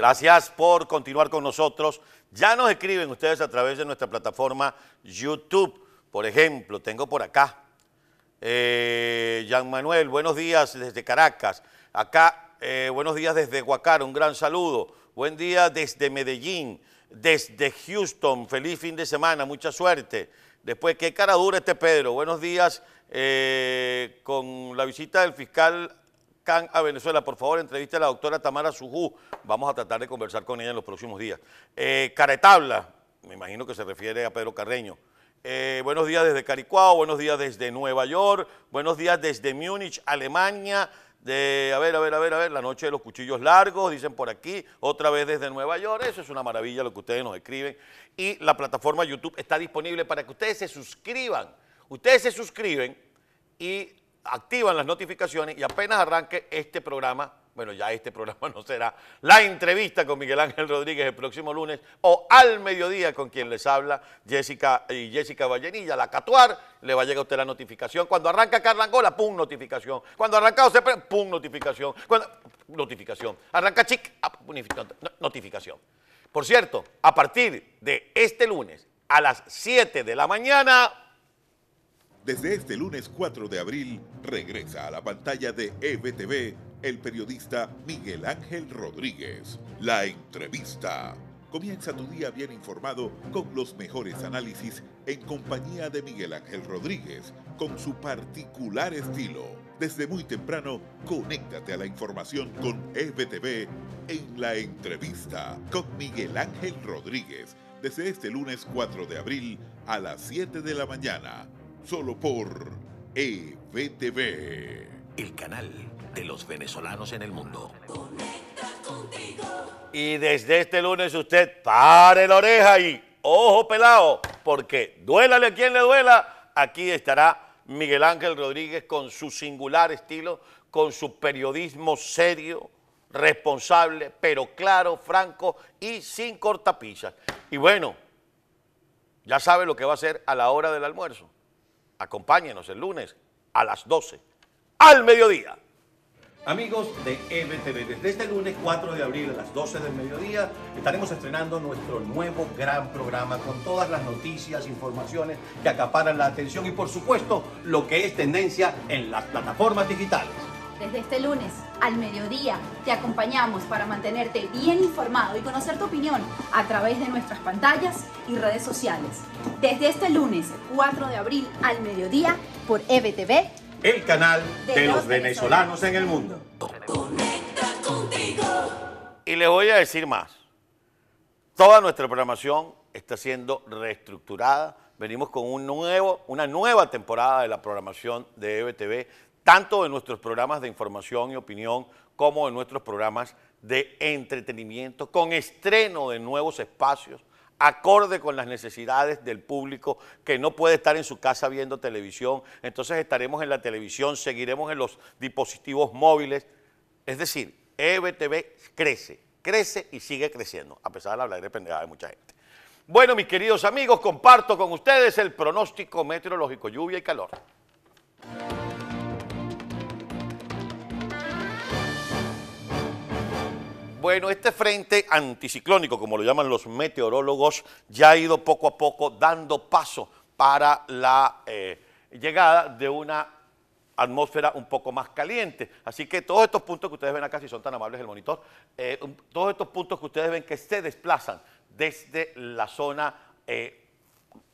Gracias por continuar con nosotros. Ya nos escriben ustedes a través de nuestra plataforma YouTube. Por ejemplo, tengo por acá, eh, Jean Manuel, buenos días desde Caracas. Acá, eh, buenos días desde Huacaro, un gran saludo. Buen día desde Medellín, desde Houston, feliz fin de semana, mucha suerte. Después, qué cara dura este Pedro. Buenos días eh, con la visita del fiscal a Venezuela. Por favor, entrevista a la doctora Tamara Sujú. Vamos a tratar de conversar con ella en los próximos días. Eh, Caretabla, me imagino que se refiere a Pedro Carreño. Eh, buenos días desde Caricuao, buenos días desde Nueva York, buenos días desde Múnich, Alemania. De, a ver, a ver, a ver, a ver, la noche de los cuchillos largos, dicen por aquí, otra vez desde Nueva York, eso es una maravilla lo que ustedes nos escriben. Y la plataforma YouTube está disponible para que ustedes se suscriban. Ustedes se suscriben y activan las notificaciones y apenas arranque este programa, bueno, ya este programa no será, la entrevista con Miguel Ángel Rodríguez el próximo lunes o al mediodía con quien les habla Jessica y Jessica Vallenilla, la Catuar, le va a llegar usted la notificación. Cuando arranca Angola, pum, notificación. Cuando arranca José Pérez, pum, notificación. Cuando, notificación. Arranca Chic, notificación. Por cierto, a partir de este lunes a las 7 de la mañana desde este lunes 4 de abril regresa a la pantalla de EBTV el periodista Miguel Ángel Rodríguez. La entrevista. Comienza tu día bien informado con los mejores análisis en compañía de Miguel Ángel Rodríguez, con su particular estilo. Desde muy temprano, conéctate a la información con EBTV en la entrevista con Miguel Ángel Rodríguez, desde este lunes 4 de abril a las 7 de la mañana solo por EVTV El canal de los venezolanos en el mundo. Y desde este lunes usted pare la oreja y ojo pelado, porque duélale a quien le duela, aquí estará Miguel Ángel Rodríguez con su singular estilo, con su periodismo serio, responsable, pero claro, franco y sin cortapisas. Y bueno, ya sabe lo que va a hacer a la hora del almuerzo. Acompáñenos el lunes a las 12, al mediodía. Amigos de MTV, e desde este lunes 4 de abril a las 12 del mediodía estaremos estrenando nuestro nuevo gran programa con todas las noticias, informaciones que acaparan la atención y por supuesto lo que es tendencia en las plataformas digitales. Desde este lunes al mediodía te acompañamos para mantenerte bien informado y conocer tu opinión a través de nuestras pantallas y redes sociales. Desde este lunes 4 de abril al mediodía por EBTV, el canal de, los, venezolanos, en el mundo. Y les voy a decir más. Toda nuestra programación está siendo reestructurada. Venimos con un nuevo, una nueva temporada de la programación de EBTV tanto en nuestros programas de información y opinión como en nuestros programas de entretenimiento, con estreno de nuevos espacios, acorde con las necesidades del público que no puede estar en su casa viendo televisión, entonces estaremos en la televisión, seguiremos en los dispositivos móviles, es decir, EBTV crece, crece y sigue creciendo, a pesar de la hablar de pendejada de mucha gente. Bueno, mis queridos amigos, comparto con ustedes el pronóstico meteorológico, lluvia y calor. Bueno, este frente anticiclónico, como lo llaman los meteorólogos, ya ha ido poco a poco dando paso para la eh, llegada de una atmósfera un poco más caliente. Así que todos estos puntos que ustedes ven acá, si son tan amables el monitor, eh, todos estos puntos que ustedes ven que se desplazan desde la zona eh,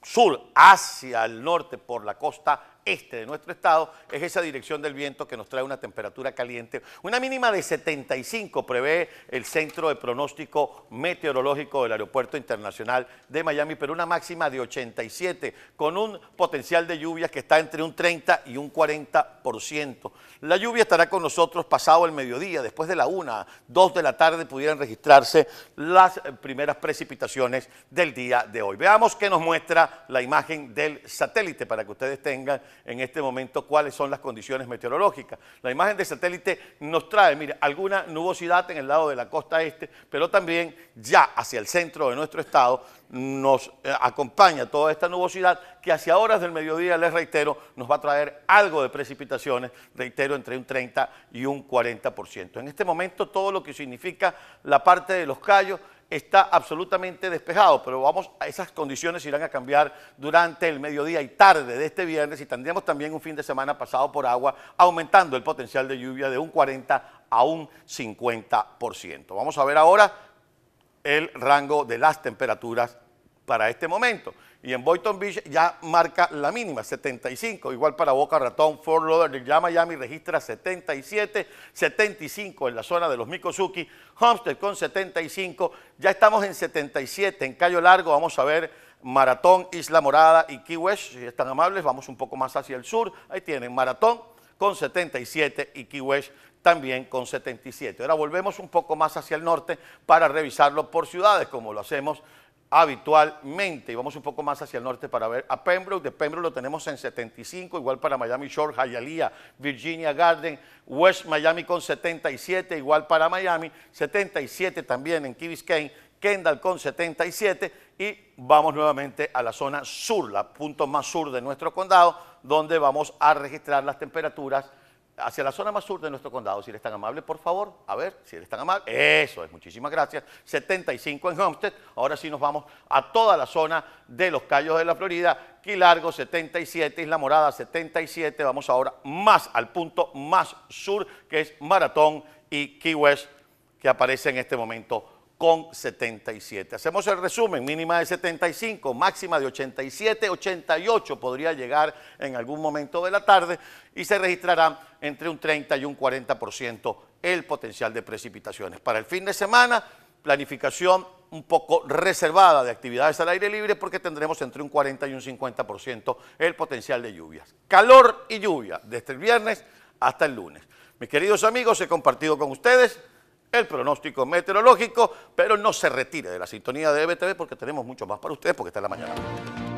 sur hacia el norte por la costa este de nuestro estado es esa dirección del viento que nos trae una temperatura caliente. Una mínima de 75 prevé el Centro de Pronóstico Meteorológico del Aeropuerto Internacional de Miami, pero una máxima de 87 con un potencial de lluvias que está entre un 30 y un 40%. La lluvia estará con nosotros pasado el mediodía, después de la 1, 2 de la tarde pudieran registrarse las primeras precipitaciones del día de hoy. Veamos que nos muestra la imagen del satélite para que ustedes tengan en este momento cuáles son las condiciones meteorológicas. La imagen de satélite nos trae, mire, alguna nubosidad en el lado de la costa este, pero también ya hacia el centro de nuestro estado nos eh, acompaña toda esta nubosidad que hacia horas del mediodía, les reitero, nos va a traer algo de precipitaciones, reitero, entre un 30 y un 40%. En este momento todo lo que significa la parte de los callos está absolutamente despejado, pero vamos esas condiciones irán a cambiar durante el mediodía y tarde de este viernes y tendríamos también un fin de semana pasado por agua, aumentando el potencial de lluvia de un 40 a un 50%. Vamos a ver ahora el rango de las temperaturas para este momento. Y en Boynton Beach ya marca la mínima, 75, igual para Boca Ratón, Fort Lauderdale, ya Miami registra 77, 75 en la zona de los Mikosuki, Homestead con 75, ya estamos en 77 en Cayo Largo, vamos a ver Maratón, Isla Morada y Key West, si están amables, vamos un poco más hacia el sur, ahí tienen Maratón con 77 y Key West también con 77. Ahora volvemos un poco más hacia el norte para revisarlo por ciudades, como lo hacemos habitualmente. Y vamos un poco más hacia el norte para ver a Pembroke. De Pembroke lo tenemos en 75, igual para Miami Shore, Hialeah, Virginia Garden, West Miami con 77, igual para Miami, 77 también en Key Biscayne, Kendall con 77 y vamos nuevamente a la zona sur, la punto más sur de nuestro condado, donde vamos a registrar las temperaturas hacia la zona más sur de nuestro condado, si eres tan amable, por favor. A ver, si eres tan amable. Eso es, muchísimas gracias. 75 en Homestead. Ahora sí nos vamos a toda la zona de los Cayos de la Florida. Largo, 77, Isla Morada 77. Vamos ahora más al punto más sur, que es Maratón y Key West, que aparece en este momento con 77. Hacemos el resumen, mínima de 75, máxima de 87, 88 podría llegar en algún momento de la tarde y se registrará entre un 30 y un 40% el potencial de precipitaciones. Para el fin de semana, planificación un poco reservada de actividades al aire libre porque tendremos entre un 40 y un 50% el potencial de lluvias. Calor y lluvia desde el viernes hasta el lunes. Mis queridos amigos, he compartido con ustedes el pronóstico meteorológico, pero no se retire de la sintonía de EBTV porque tenemos mucho más para ustedes porque está en la mañana.